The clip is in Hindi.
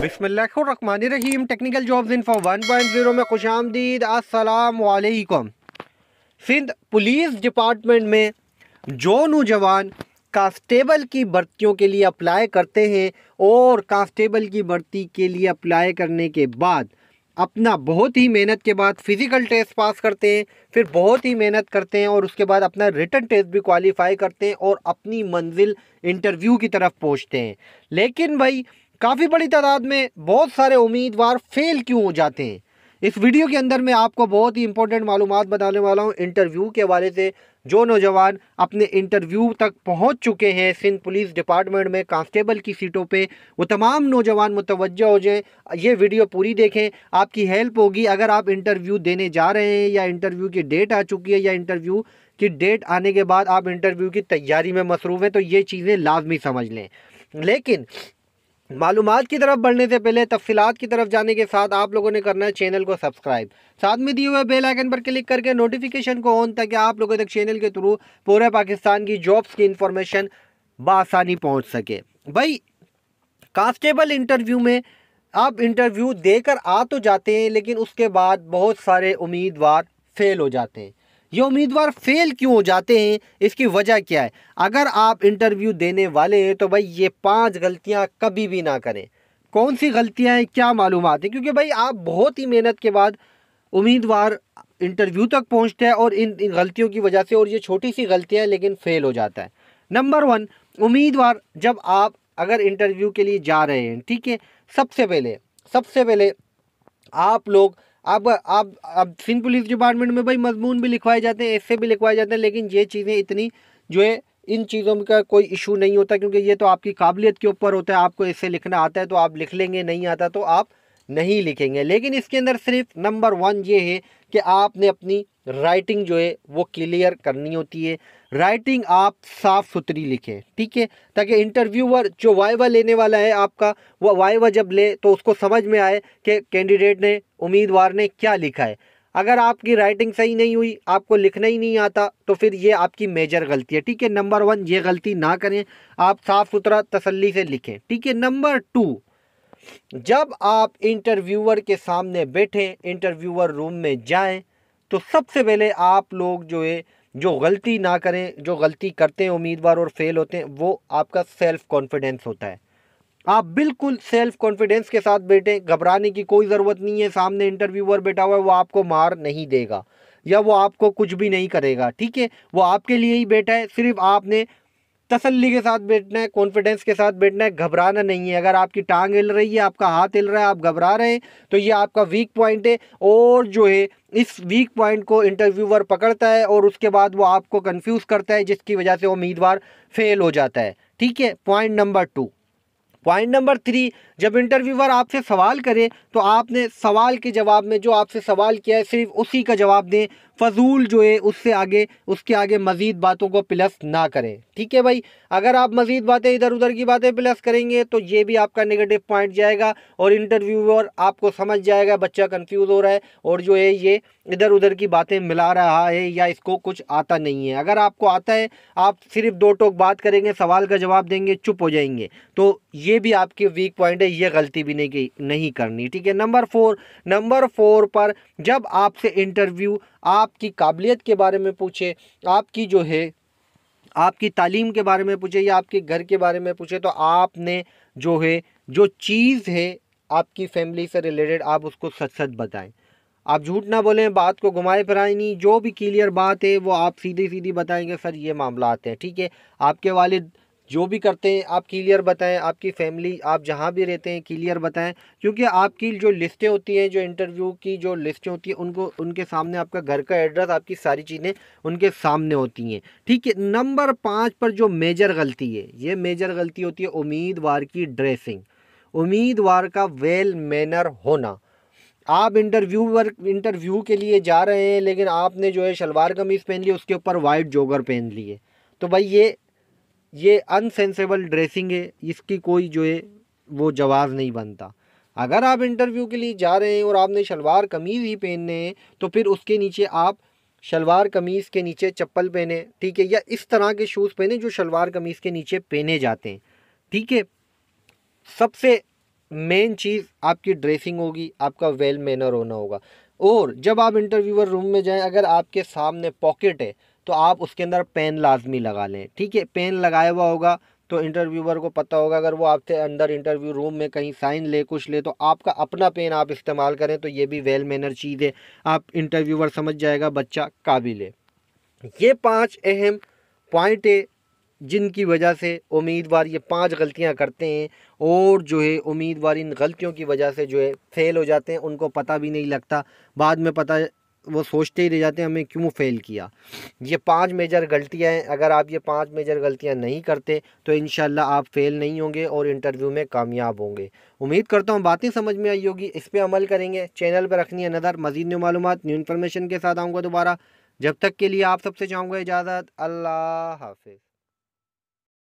बिसमीम टेक्निकल जॉब्स पॉइंट जीरो में खुश आमदीद असलकम सिंध पुलिस डिपार्टमेंट में जो नौजवान कांस्टेबल की भर्तियों के लिए अप्लाई करते हैं और कांस्टेबल की भर्ती के लिए अप्लाई करने के बाद अपना बहुत ही मेहनत के बाद फ़िज़िकल टेस्ट पास करते हैं फिर बहुत ही मेहनत करते हैं और उसके बाद अपना रिटर्न टेस्ट भी क्वालिफ़ाई करते हैं और अपनी मंजिल इंटरव्यू की तरफ पहुंचते हैं लेकिन भाई काफ़ी बड़ी तादाद में बहुत सारे उम्मीदवार फेल क्यों हो जाते हैं इस वीडियो के अंदर मैं आपको बहुत ही इंपॉर्टेंट मालूम बताने वाला हूँ इंटरव्यू के हवाले से जो नौजवान अपने इंटरव्यू तक पहुँच चुके हैं सिंध पुलिस डिपार्टमेंट में कांस्टेबल की सीटों पे वो तमाम नौजवान मुतवजह हो जाएं ये वीडियो पूरी देखें आपकी हेल्प होगी अगर आप इंटरव्यू देने जा रहे हैं या इंटरव्यू की डेट आ चुकी है या इंटरव्यू की डेट आने के बाद आप इंटरव्यू की तैयारी में मसरूफ़ हैं तो ये चीज़ें लाजमी समझ लें लेकिन मालूम की तरफ बढ़ने से पहले तफसीत की तरफ जाने के साथ आप लोगों ने करना है चैनल को सब्सक्राइब साथ में दिए हुए बेल आइकन पर क्लिक करके नोटिफिकेशन को ऑन ताकि आप लोगों तक चैनल के थ्रू पूरे पाकिस्तान की जॉब्स की इन्फॉर्मेशन बसानी पहुँच सके भाई कांस्टेबल इंटरव्यू में आप इंटरव्यू देकर आ तो जाते हैं लेकिन उसके बाद बहुत सारे उम्मीदवार फेल हो जाते हैं ये उम्मीदवार फेल क्यों हो जाते हैं इसकी वजह क्या है अगर आप इंटरव्यू देने वाले हैं तो भाई ये पांच गलतियां कभी भी ना करें कौन सी गलतियां हैं क्या मालूम हैं क्योंकि भाई आप बहुत ही मेहनत के बाद उम्मीदवार इंटरव्यू तक पहुंचते हैं और इन, इन गलतियों की वजह से और ये छोटी सी गलतियाँ लेकिन फेल हो जाता है नंबर वन उम्मीदवार जब आप अगर इंटरव्यू के लिए जा रहे हैं ठीक है सबसे पहले सबसे पहले आप लोग अब आप अब सिंध पुलिस डिपार्टमेंट में भाई मजमून भी लिखवाए जाते हैं ऐसे भी लिखवाए जाते हैं लेकिन ये चीज़ें इतनी जो है इन चीज़ों का कोई इशू नहीं होता क्योंकि ये तो आपकी काबिलियत के ऊपर होता है आपको ऐसे लिखना आता है तो आप लिख लेंगे नहीं आता तो आप नहीं लिखेंगे लेकिन इसके अंदर सिर्फ नंबर वन ये है कि आपने अपनी राइटिंग जो है वो क्लियर करनी होती है राइटिंग आप साफ़ सुथरी लिखें ठीक है ताकि इंटरव्यूअर जो वाइवा लेने वाला है आपका वो वाइवा जब ले तो उसको समझ में आए कि कैंडिडेट ने उम्मीदवार ने क्या लिखा है अगर आपकी राइटिंग सही नहीं हुई आपको लिखना ही नहीं आता तो फिर ये आपकी मेजर गलती है ठीक है नंबर वन ये गलती ना करें आप साफ़ सुथरा तसल्ली से लिखें ठीक है नंबर टू जब आप इंटरव्यूअर के सामने बैठें इंटरव्यूअर रूम में जाएं तो सबसे पहले आप लोग जो है जो गलती ना करें जो गलती करते हैं उम्मीदवार और फेल होते हैं वो आपका सेल्फ़ कॉन्फिडेंस होता है आप बिल्कुल सेल्फ़ कॉन्फिडेंस के साथ बैठें घबराने की कोई ज़रूरत नहीं है सामने इंटरव्यूअर बैठा हुआ है वो आपको मार नहीं देगा या वो आपको कुछ भी नहीं करेगा ठीक है वो आपके लिए ही बैठा है सिर्फ आपने तसल्ली के साथ बैठना है कॉन्फिडेंस के साथ बैठना है घबराना नहीं है अगर आपकी टांग हिल रही है आपका हाथ हिल रहा है आप घबरा रहे हैं तो ये आपका वीक पॉइंट है और जो है इस वीक पॉइंट को इंटरव्यूअर पकड़ता है और उसके बाद वो आपको कन्फ्यूज़ करता है जिसकी वजह से उम्मीदवार फेल हो जाता है ठीक है point number two point number three जब इंटरव्यूअर आपसे सवाल करे तो आपने सवाल के जवाब में जो आपसे सवाल किया है सिर्फ उसी का जवाब दें फजूल जो है उससे आगे उसके आगे मज़ीद बातों को प्लस ना करें ठीक है भाई अगर आप मज़ीद बातें इधर उधर की बातें प्लस करेंगे तो ये भी आपका नेगेटिव पॉइंट जाएगा और इंटरव्यूअर आपको समझ जाएगा बच्चा कन्फ्यूज़ हो रहा है और जो है ये इधर उधर की बातें मिला रहा है या इसको कुछ आता नहीं है अगर आपको आता है आप सिर्फ दो टोक बात करेंगे सवाल का जवाब देंगे चुप हो जाएंगे तो ये भी आपकी वीक पॉइंट है ये गलती भी नहीं की नहीं करनी ठीक है नंबर फोर नंबर फोर पर जब आपसे इंटरव्यू आपकी काबिलियत के बारे में पूछे आपकी जो है आपकी तालीम के बारे में पूछे या आपके घर के बारे में पूछे तो आपने जो है जो चीज़ है आपकी फैमिली से रिलेटेड आप उसको सच सच बताएं आप झूठ ना बोलें बात को घुमाए फिराए नहीं जो भी क्लियर बात है वो आप सीधी सीधी बताएंगे सर ये मामला आते हैं ठीक है आपके वालिद जो भी करते हैं आप क्लियर बताएं आपकी फैमिली आप जहाँ भी रहते हैं क्लियर बताएं क्योंकि आपकी जो लिस्टें होती हैं जो इंटरव्यू की जो लिस्टें होती हैं उनको उनके सामने आपका घर का एड्रेस आपकी सारी चीज़ें उनके सामने होती हैं ठीक है नंबर पाँच पर जो मेजर गलती है ये मेजर गलती होती है उम्मीदवार की ड्रेसिंग उम्मीदवार का वेल मैनर होना आप इंटरव्यू वर्क इंटरव्यू के लिए जा रहे हैं लेकिन आपने जो है शलवार कमीज़ पहन ली उसके ऊपर वाइट जोगर पहन लिए तो भाई ये ये अनसेंसेबल ड्रेसिंग है इसकी कोई जो है वो जवाब नहीं बनता अगर आप इंटरव्यू के लिए जा रहे हैं और आपने शलवार कमीज़ ही पहनने हैं तो फिर उसके नीचे आप शलवार कमीज़ के नीचे चप्पल पहने ठीक है या इस तरह के शूज़ पहने जो शलवार कमीज़ के नीचे पहने जाते हैं ठीक है सबसे मेन चीज़ आपकी ड्रेसिंग होगी आपका वेल मैनर होना होगा और जब आप इंटरव्यूअर रूम में जाएं अगर आपके सामने पॉकेट है तो आप उसके अंदर पेन लाजमी लगा लें ठीक है पेन लगाया हुआ होगा तो इंटरव्यूअर को पता होगा अगर वो आपसे अंदर इंटरव्यू रूम में कहीं साइन ले कुछ ले तो आपका अपना पेन आप इस्तेमाल करें तो ये भी वेल मैनर चीज़ है आप इंटरव्यूअर समझ जाएगा बच्चा काबिल है ये पांच अहम पॉइंट है जिनकी वजह से उम्मीदवार ये पांच गलतियां करते हैं और जो है उम्मीदवार इन गलतियों की वजह से जो है फेल हो जाते हैं उनको पता भी नहीं लगता बाद में पता वो सोचते ही रह जाते हैं हमें क्यों फेल किया ये पांच मेजर गलतियाँ हैं अगर आप ये पांच मेजर गलतियाँ नहीं करते तो इन आप फेल नहीं होंगे और इंटरव्यू में कामयाब होंगे उम्मीद करता हूँ बातें समझ में आई होगी इस पर अमल करेंगे चैनल पर रखनी है नज़र मजीद न्यू मालूम न्यू इन्फॉर्मेशन के साथ आऊँगा दोबारा जब तक के लिए आप सबसे चाहूँगा इजाज़त अल्लाह हाफिज़